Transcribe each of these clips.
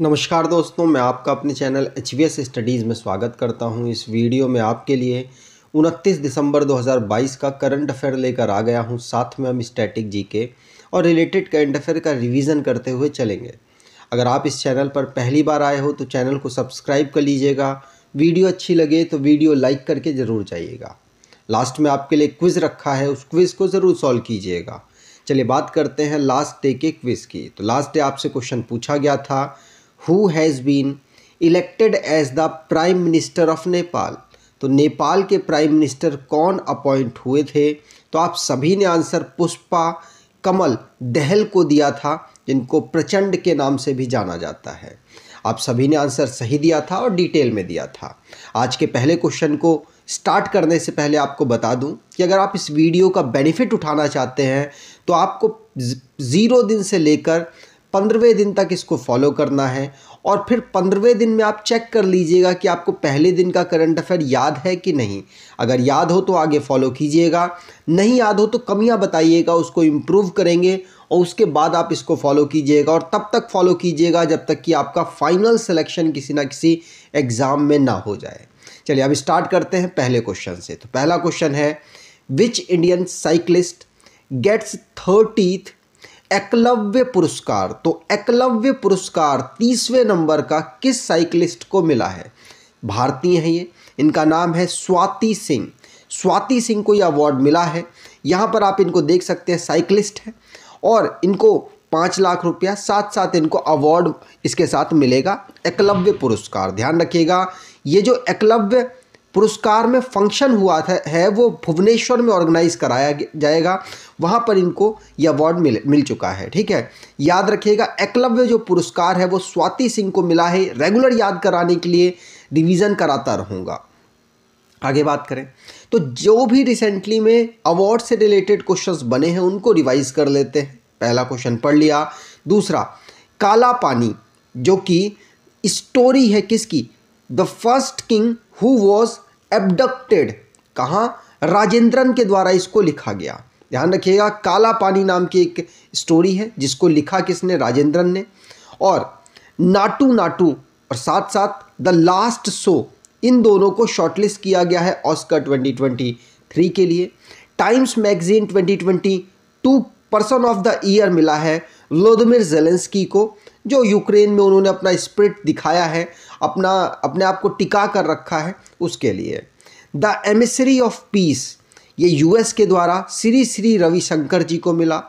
नमस्कार दोस्तों मैं आपका अपने चैनल एच स्टडीज़ में स्वागत करता हूं इस वीडियो में आपके लिए 29 दिसंबर 2022 का करंट अफेयर लेकर आ गया हूं साथ में हम स्टैटिक जीके और रिलेटेड करंट अफेयर का रिवीजन करते हुए चलेंगे अगर आप इस चैनल पर पहली बार आए हो तो चैनल को सब्सक्राइब कर लीजिएगा वीडियो अच्छी लगे तो वीडियो लाइक करके ज़रूर जाइएगा लास्ट में आपके लिए क्विज़ रखा है उस क्विज़ को ज़रूर सॉल्व कीजिएगा चलिए बात करते हैं लास्ट डे के क्विज़ की तो लास्ट डे आपसे क्वेश्चन पूछा गया था who has been elected as the prime minister of Nepal तो नेपाल के प्राइम मिनिस्टर कौन अपॉइंट हुए थे तो आप सभी ने आंसर पुष्पा कमल दहल को दिया था जिनको प्रचंड के नाम से भी जाना जाता है आप सभी ने आंसर सही दिया था और डिटेल में दिया था आज के पहले क्वेश्चन को स्टार्ट करने से पहले आपको बता दूं कि अगर आप इस वीडियो का बेनिफिट उठाना चाहते हैं तो आपको ज़ीरो दिन से लेकर पंद्रहवें दिन तक इसको फॉलो करना है और फिर पंद्रहवें दिन में आप चेक कर लीजिएगा कि आपको पहले दिन का करंट अफेयर याद है कि नहीं अगर याद हो तो आगे फॉलो कीजिएगा नहीं याद हो तो कमियां बताइएगा उसको इम्प्रूव करेंगे और उसके बाद आप इसको फॉलो कीजिएगा और तब तक फॉलो कीजिएगा जब तक कि आपका फाइनल सिलेक्शन किसी ना किसी एग्ज़ाम में ना हो जाए चलिए अब स्टार्ट करते हैं पहले क्वेश्चन से तो पहला क्वेश्चन है which Indian cyclist gets thirtieth Eklavya पुरस्कार तो एकलव्य पुरस्कार तीसवें नंबर का किस साइकिलिस्ट को मिला है भारतीय हैं ये इनका नाम है स्वाति सिंह स्वाति सिंह को यह अवार्ड मिला है यहाँ पर आप इनको देख सकते हैं साइकिलिस्ट है और इनको पाँच लाख रुपया साथ साथ इनको अवार्ड इसके साथ मिलेगा एकलव्य पुरस्कार ध्यान रखिएगा ये जो एकलव्य पुरस्कार में फंक्शन हुआ था है वो भुवनेश्वर में ऑर्गेनाइज कराया जाएगा वहाँ पर इनको ये अवार्ड मिल मिल चुका है ठीक है याद रखिएगा एकलव्य जो पुरस्कार है वो स्वाति सिंह को मिला है रेगुलर याद कराने के लिए रिवीजन कराता रहूँगा आगे बात करें तो जो भी रिसेंटली में अवार्ड से रिलेटेड क्वेश्चंस बने हैं उनको रिवाइज कर लेते हैं पहला क्वेश्चन पढ़ लिया दूसरा काला पानी जो कि स्टोरी है किसकी the first king who was abducted कहाँ राजेंद्रन के द्वारा इसको लिखा गया ध्यान रखिएगा काला पानी नाम की एक स्टोरी है जिसको लिखा किसने राजेंद्रन ने और नाटू नाटू और साथ साथ द लास्ट शो इन दोनों को शॉर्टलिस्ट किया गया है ऑस्कर 2023 के लिए Times magazine 2022 person of the year मिला है व्लोदिमिर जेलेंस्की को जो यूक्रेन में उन्होंने अपना स्प्रिट दिखाया है अपना अपने आप को टिका कर रखा है उसके लिए द एमिसरी ऑफ पीस ये यूएस के द्वारा श्री श्री रविशंकर जी को मिला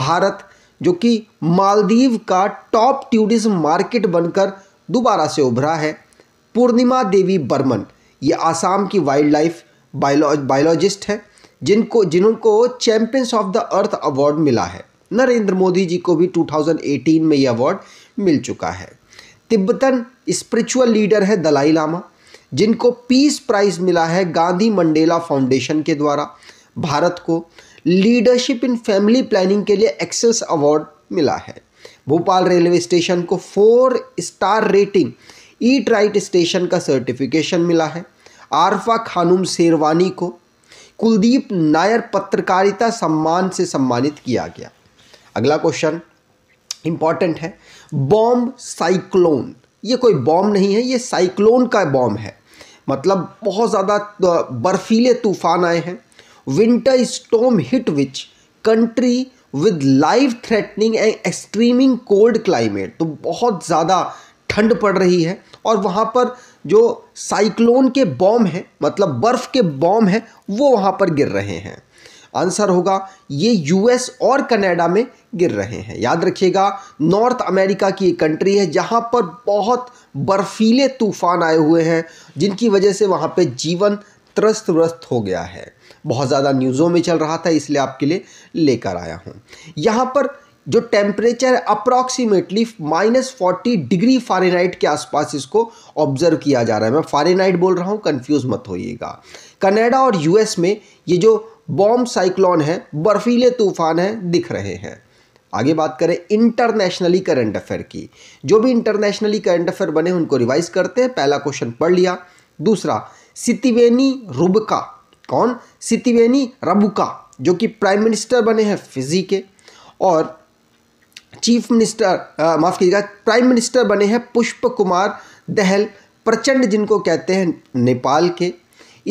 भारत जो कि मालदीव का टॉप टूरिज्म मार्केट बनकर दोबारा से उभरा है पूर्णिमा देवी बर्मन ये आसाम की वाइल्ड लाइफ बायोलॉजिस्ट है जिनको जिनको champions of the earth award मिला है नरेंद्र मोदी जी को भी 2018 में ये अवार्ड मिल चुका है तिब्बतन स्पिरिचुअल लीडर है दलाई लामा जिनको पीस प्राइज मिला है गांधी मंडेला फाउंडेशन के द्वारा भारत को लीडरशिप इन फैमिली प्लानिंग के लिए एक्सेस अवार्ड मिला है भोपाल रेलवे स्टेशन को four star rating eat right station का सर्टिफिकेशन मिला है आरफा खानुम शेरवानी को कुलदीप नायर पत्रकारिता सम्मान से सम्मानित किया गया अगला क्वेश्चन इंपॉर्टेंट है बॉम्ब साइक्लोन ये कोई बॉम्ब नहीं है ये साइक्लोन का बॉम्ब है मतलब बहुत ज़्यादा बर्फीले तूफान आए हैं winter storm hit which country with life threatening and extremely cold climate तो बहुत ज़्यादा ठंड पड़ रही है और वहाँ पर जो साइक्लोन के बॉम्ब हैं मतलब बर्फ़ के बॉम्ब हैं वो वहाँ पर गिर रहे हैं आंसर होगा ये यूएस और कनाडा में गिर रहे हैं याद रखिएगा नॉर्थ अमेरिका की एक कंट्री है जहाँ पर बहुत बर्फीले तूफान आए हुए हैं जिनकी वजह से वहाँ पे जीवन त्रस्त व्रस्त हो गया है बहुत ज़्यादा न्यूज़ों में चल रहा था इसलिए आपके लिए लेकर आया हूँ यहाँ पर जो टेम्परेचर है approximately minus forty degree Fahrenheit के आसपास इसको ऑब्जर्व किया जा रहा है मैं फारेनहाइट बोल रहा हूँ कंफ्यूज मत होइएगा कनाडा और यूएस में ये जो बॉम्ब साइक्लॉन है बर्फीले तूफान है दिख रहे हैं आगे बात करें इंटरनेशनली करंट अफेयर की जो भी इंटरनेशनली करंट अफेयर बने उनको रिवाइज करते हैं पहला क्वेश्चन पढ़ लिया दूसरा सितिवेनी रुबका कौन सितिवेनी रबुका जो कि प्राइम मिनिस्टर बने हैं फिजी के और चीफ मिनिस्टर माफ़ कीजिएगा प्राइम मिनिस्टर बने हैं पुष्प कुमार दहल प्रचंड जिनको कहते हैं नेपाल के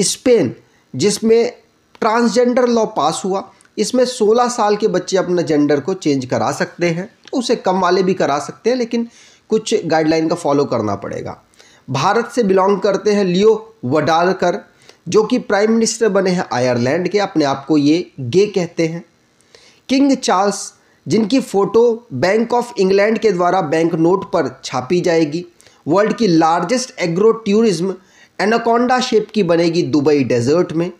स्पेन जिसमें ट्रांसजेंडर लॉ पास हुआ इसमें 16 साल के बच्चे अपना जेंडर को चेंज करा सकते हैं उसे कम वाले भी करा सकते हैं लेकिन कुछ गाइडलाइन का फॉलो करना पड़ेगा भारत से बिलोंग करते हैं लियो वडालकर जो कि प्राइम मिनिस्टर बने हैं आयरलैंड के अपने आप को ये गे कहते हैं किंग चार्ल्स जिनकी फ़ोटो बैंक ऑफ इंग्लैंड के द्वारा बैंक नोट पर छापी जाएगी वर्ल्ड की largest agro tourism anaconda shape की बनेगी दुबई डेजर्ट में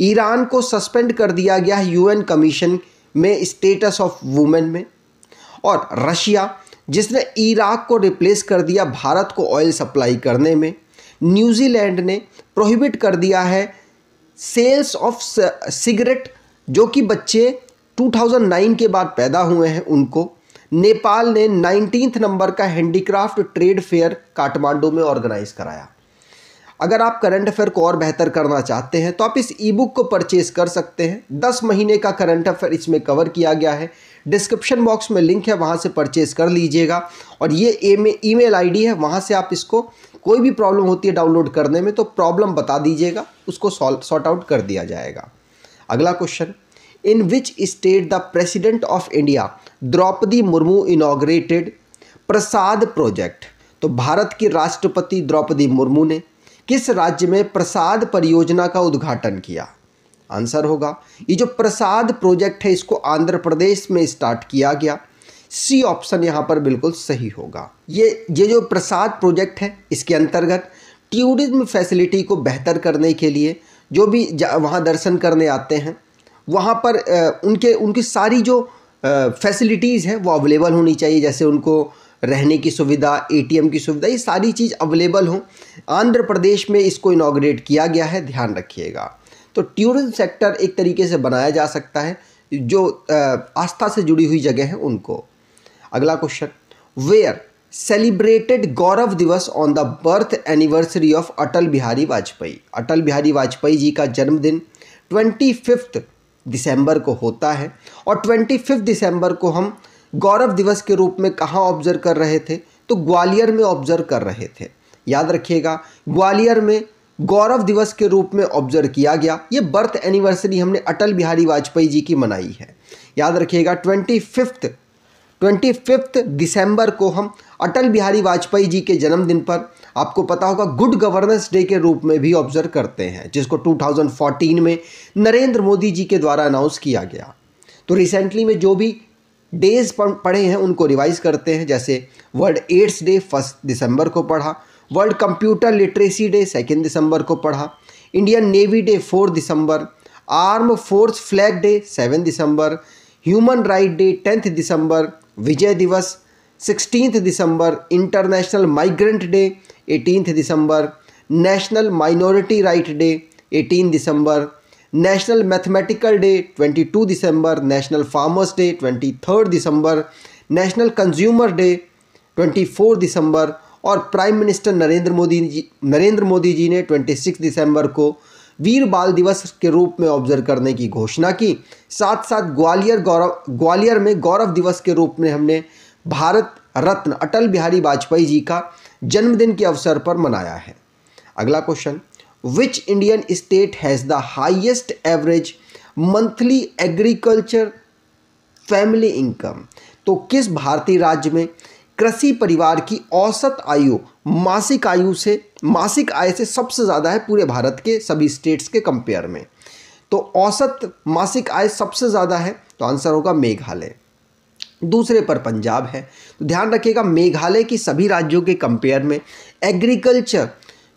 ईरान को सस्पेंड कर दिया गया है यूएन कमीशन में स्टेटस ऑफ वुमेन में और रशिया जिसने इराक को रिप्लेस कर दिया भारत को ऑयल सप्लाई करने में न्यूजीलैंड ने प्रोहिबिट कर दिया है सेल्स ऑफ सिगरेट जो कि बच्चे 2009 के बाद पैदा हुए हैं उनको नेपाल ने नाइनटीन नंबर का हैंडीक्राफ्ट ट्रेड फेयर काठमांडू में ऑर्गेनाइज कराया अगर आप करंट अफेयर को और बेहतर करना चाहते हैं तो आप इस ई बुक को परचेज कर सकते हैं दस महीने का करंट अफेयर इसमें कवर किया गया है डिस्क्रिप्शन बॉक्स में लिंक है वहाँ से परचेज कर लीजिएगा और ये ई मेल आई है वहाँ से आप इसको कोई भी प्रॉब्लम होती है डाउनलोड करने में तो प्रॉब्लम बता दीजिएगा उसको सॉल्व सॉर्ट आउट कर दिया जाएगा अगला question in which state the president of India Droupadi Murmu inaugurated Prasad project तो भारत की राष्ट्रपति द्रौपदी मुर्मू ने किस राज्य में प्रसाद परियोजना का उद्घाटन किया आंसर होगा ये जो प्रसाद प्रोजेक्ट है इसको आंध्र प्रदेश में स्टार्ट किया गया सी ऑप्शन यहाँ पर बिल्कुल सही होगा ये ये जो प्रसाद प्रोजेक्ट है इसके अंतर्गत टूरिज्म फैसिलिटी को बेहतर करने के लिए जो भी वहाँ दर्शन करने आते हैं वहाँ पर उनके उनकी सारी जो फैसिलिटीज़ हैं वो अवेलेबल होनी चाहिए जैसे उनको रहने की सुविधा एटीएम की सुविधा ये सारी चीज़ अवेलेबल हों आंध्र प्रदेश में इसको इनाग्रेट किया गया है ध्यान रखिएगा तो टूरिज्म सेक्टर एक तरीके से बनाया जा सकता है जो आस्था से जुड़ी हुई जगह है उनको अगला question where celebrated Gaurav Divas on the birth anniversary of Atal Bihari Vajpayee Atal Bihari Vajpayee ji का जन्मदिन ट्वेंटी दिसंबर को होता है और ट्वेंटी दिसंबर को हम गौरव दिवस के रूप में कहाँ ऑब्जर्व कर रहे थे तो ग्वालियर में ऑब्जर्व कर रहे थे याद रखिएगा ग्वालियर में गौरव दिवस के रूप में ऑब्जर्व किया गया ये बर्थ एनिवर्सरी हमने अटल बिहारी वाजपेयी जी की मनाई है याद रखिएगा ट्वेंटी फिफ्थ ट्वेंटी फिफ्थ दिसंबर को हम अटल बिहारी वाजपेयी जी के जन्मदिन पर आपको पता होगा गुड गवर्नेंस डे के रूप में भी ऑब्जर्व करते हैं जिसको 2014 में नरेंद्र मोदी जी के द्वारा अनाउंस किया गया तो रिसेंटली में जो भी डेज पढ़े हैं उनको रिवाइज करते हैं जैसे वर्ल्ड एड्स डे फर्स्ट दिसंबर को पढ़ा world computer literacy day second दिसंबर को पढ़ा इंडियन नेवी डे फोर दिसंबर arm force flag day seven दिसंबर ह्यूमन राइट डे टेंथ दिसंबर विजय दिवस सिक्सटीन दिसंबर इंटरनेशनल माइग्रेंट डे एटीनथ दिसंबर national minority right day eighteen दिसंबर नेशनल मैथमेटिकल डे 22 दिसंबर नेशनल फार्मर्स डे 23 दिसंबर नेशनल कंज्यूमर डे 24 दिसंबर और प्राइम मिनिस्टर नरेंद्र मोदी जी नरेंद्र मोदी जी ने 26 दिसंबर को वीर बाल दिवस के रूप में ऑब्जर्व करने की घोषणा की साथ साथ ग्वालियर गौरव ग्वालियर में गौरव दिवस के रूप में हमने भारत रत्न अटल बिहारी वाजपेयी जी का जन्मदिन के अवसर पर मनाया है अगला question which Indian state has the highest average monthly agriculture family income तो किस भारतीय राज्य में कृषि परिवार की औसत आयु मासिक आयु से मासिक आय से सबसे ज़्यादा है पूरे भारत के सभी स्टेट्स के कंपेयर में तो औसत मासिक आय सबसे ज़्यादा है तो आंसर होगा मेघालय दूसरे पर पंजाब है तो ध्यान रखिएगा मेघालय की सभी राज्यों के कंपेयर में एग्रीकल्चर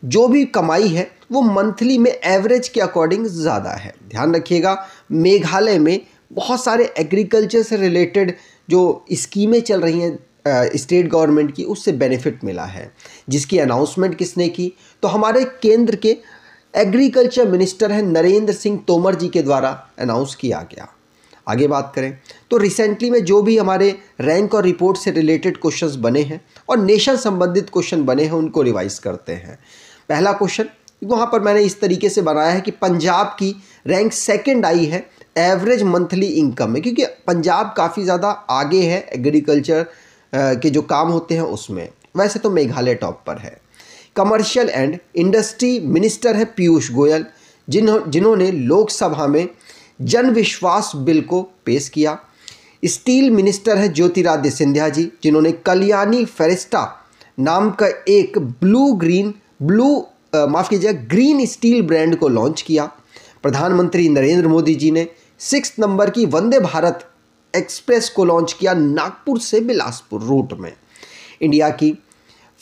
जो भी कमाई है वो मंथली में एवरेज के अकॉर्डिंग ज़्यादा है ध्यान रखिएगा मेघालय में बहुत सारे एग्रीकल्चर से रिलेटेड जो स्कीमें चल रही हैं स्टेट गवर्नमेंट की उससे बेनिफिट मिला है जिसकी अनाउंसमेंट किसने की तो हमारे केंद्र के एग्रीकल्चर मिनिस्टर हैं नरेंद्र सिंह तोमर जी के द्वारा अनाउंस किया गया आगे बात करें तो रिसेंटली में जो भी हमारे रैंक और रिपोर्ट से रिलेटेड क्वेश्चंस बने हैं और नेशन संबंधित क्वेश्चन बने हैं उनको रिवाइज करते हैं पहला क्वेश्चन वहाँ पर मैंने इस तरीके से बनाया है कि पंजाब की रैंक सेकंड आई है एवरेज मंथली इनकम में क्योंकि पंजाब काफ़ी ज़्यादा आगे है एग्रीकल्चर के जो काम होते हैं उसमें वैसे तो मेघालय टॉप पर है कमर्शियल एंड इंडस्ट्री मिनिस्टर है पीयूष गोयल जिन्हों जिन्होंने लोकसभा में जन विश्वास बिल को पेश किया स्टील मिनिस्टर है ज्योतिरादित्य सिंधिया जी जिन्होंने कल्याणी फेरिस्टा नाम का एक ब्लू ग्रीन ब्लू माफ़ कीजिए ग्रीन स्टील ब्रांड को लॉन्च किया प्रधानमंत्री नरेंद्र मोदी जी ने सिक्स नंबर की वंदे भारत एक्सप्रेस को लॉन्च किया नागपुर से बिलासपुर रूट में इंडिया की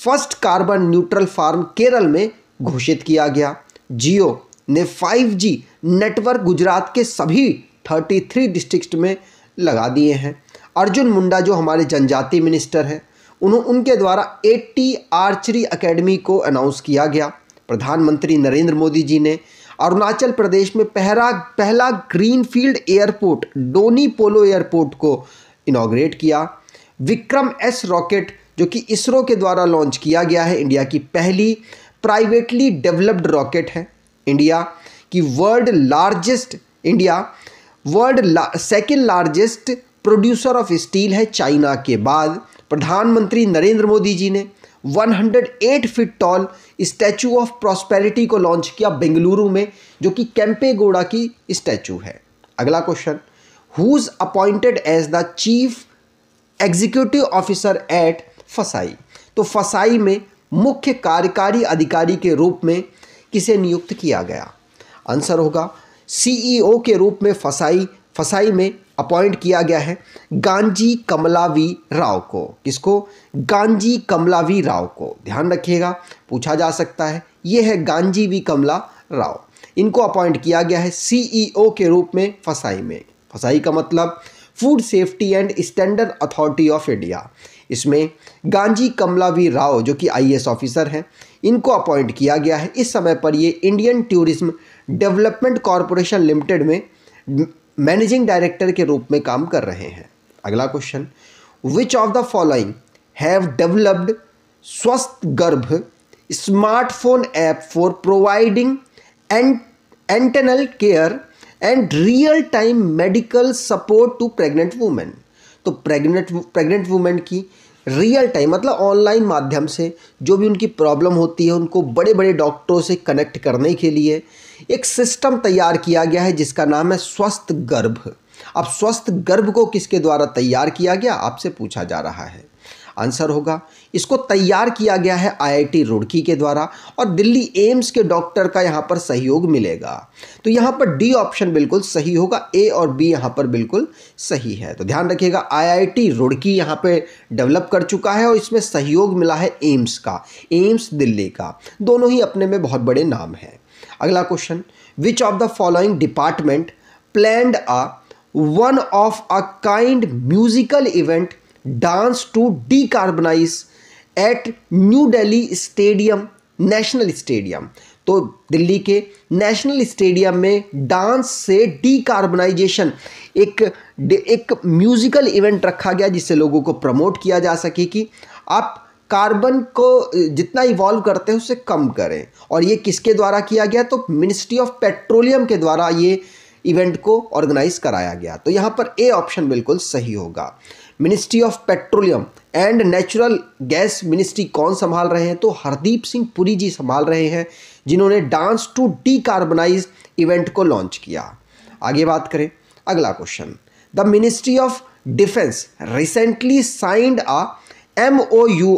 first carbon neutral farm Kerala में घोषित किया गया जियो ने 5G नेटवर्क गुजरात के सभी 33 डिस्ट्रिक्ट में लगा दिए हैं अर्जुन मुंडा जो हमारे जनजाति मिनिस्टर हैं उन्हों उनके द्वारा 80 आर्चरी एकेडमी को अनाउंस किया गया प्रधानमंत्री नरेंद्र मोदी जी ने अरुणाचल प्रदेश में पहला पहला greenfield airport Donyi Polo airport को इनाग्रेट किया विक्रम एस रॉकेट जो कि इसरो के द्वारा लॉन्च किया गया है इंडिया की पहली प्राइवेटली डेवलप्ड रॉकेट है इंडिया की world largest India world second largest producer of steel है चाइना के बाद प्रधानमंत्री नरेंद्र मोदी जी ने 108 feet tall statue of prosperity को लॉन्च किया बेंगलुरु में जो कि कैंपेगोड़ा की स्टैचू है अगला question who's appointed as the chief executive officer at FSSAI तो फसाई में मुख्य कार्यकारी अधिकारी के रूप में किसे नियुक्त किया गया आंसर होगा सीईओ e के रूप में फसाई फसाई में अपॉइंट किया गया है गांजी कमलावी राव को किसको गांजी कमलावी राव को ध्यान रखिएगा पूछा जा सकता है ये है गांजी वी कमला राव इनको अपॉइंट किया गया है सीईओ e के रूप में फसाई में फसाई का मतलब food safety and standard authority of India इसमें गांजी कमलावी राव जो कि आईएएस ऑफिसर हैं इनको अपॉइंट किया गया है इस समय पर ये Indian tourism development corporation limited में मैनेजिंग डायरेक्टर के रूप में काम कर रहे हैं अगला question which of the following have developed Swasth Garbh smartphone app for providing and antenatal care and real time medical support to pregnant women तो प्रेग्नेंट प्रेग्नेंट वुमेन की रियल टाइम मतलब ऑनलाइन माध्यम से जो भी उनकी प्रॉब्लम होती है उनको बड़े बड़े डॉक्टरों से कनेक्ट करने के लिए एक सिस्टम तैयार किया गया है जिसका नाम है स्वस्थ गर्भ अब स्वस्थ गर्भ को किसके द्वारा तैयार किया गया आपसे पूछा जा रहा है आंसर होगा इसको तैयार किया गया है आईआईटी रुड़की के द्वारा और दिल्ली एम्स के डॉक्टर का यहां पर सहयोग मिलेगा तो यहां पर डी ऑप्शन बिल्कुल सही होगा ए और बी यहां पर बिल्कुल सही है तो ध्यान रखिएगा आईआईटी रुड़की यहां पे डेवलप कर चुका है और इसमें सहयोग मिला है एम्स का एम्स दिल्ली का दोनों ही अपने में बहुत बड़े नाम हैं अगला question which of the following department planned a one of a kind musical event dance to decarbonise at new Delhi stadium national stadium तो दिल्ली के नेशनल स्टेडियम में डांस से डीकार्बनाइजेशन एक एक म्यूज़िकल इवेंट रखा गया जिससे लोगों को प्रमोट किया जा सके कि आप कार्बन को जितना इवॉल्व करते हैं उससे कम करें और ये किसके द्वारा किया गया तो मिनिस्ट्री ऑफ पेट्रोलियम के द्वारा ये इवेंट को ऑर्गेनाइज कराया गया तो यहाँ पर ए ऑप्शन बिल्कुल सही होगा ministry of petroleum and natural gas ministry कौन संभाल रहे हैं तो हरदीप सिंह पुरी जी संभाल रहे हैं जिन्होंने डांस टू डीकार्बनाइज इवेंट को लॉन्च किया आगे बात करें अगला question the ministry of defence recently signed a M O U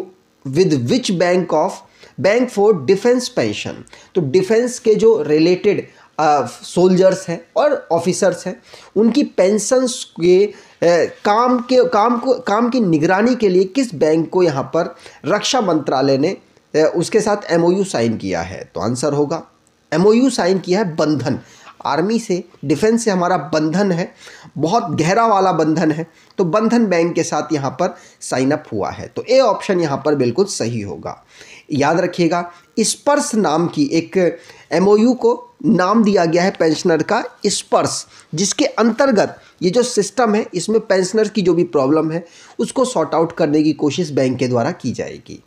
with which bank of bank for defence pension तो डिफेंस के जो रिलेटेड सोल्जर्स uh, हैं और ऑफिसर्स हैं उनकी पेंशंस के uh, काम के काम को काम की निगरानी के लिए किस बैंक को यहाँ पर रक्षा मंत्रालय ने uh, उसके साथ एमओयू साइन किया है तो आंसर होगा एमओयू साइन किया है बंधन आर्मी से डिफेंस से हमारा बंधन है बहुत गहरा वाला बंधन है तो बंधन बैंक के साथ यहाँ पर साइन अप हुआ है तो ए ऑप्शन यहाँ पर बिल्कुल सही होगा याद रखिएगा स्पर्श नाम की एक एमओयू को नाम दिया गया है पेंशनर का स्पर्श जिसके अंतर्गत ये जो सिस्टम है इसमें पेंशनर की जो भी प्रॉब्लम है उसको सॉर्ट आउट करने की कोशिश बैंक के द्वारा की जाएगी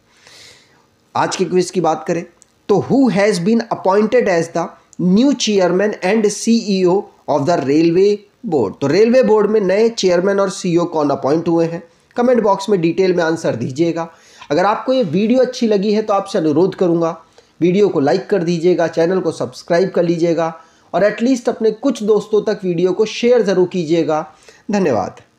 आज के क्विज की बात करें तो who has been appointed as the new chairman and CEO of the railway board तो रेलवे बोर्ड में नए चेयरमैन और सीईओ e कौन अपॉइंट हुए हैं कमेंट बॉक्स में डिटेल में आंसर दीजिएगा अगर आपको ये वीडियो अच्छी लगी है तो आपसे अनुरोध करूँगा वीडियो को लाइक कर दीजिएगा चैनल को सब्सक्राइब कर लीजिएगा और एटलीस्ट अपने कुछ दोस्तों तक वीडियो को शेयर ज़रूर कीजिएगा धन्यवाद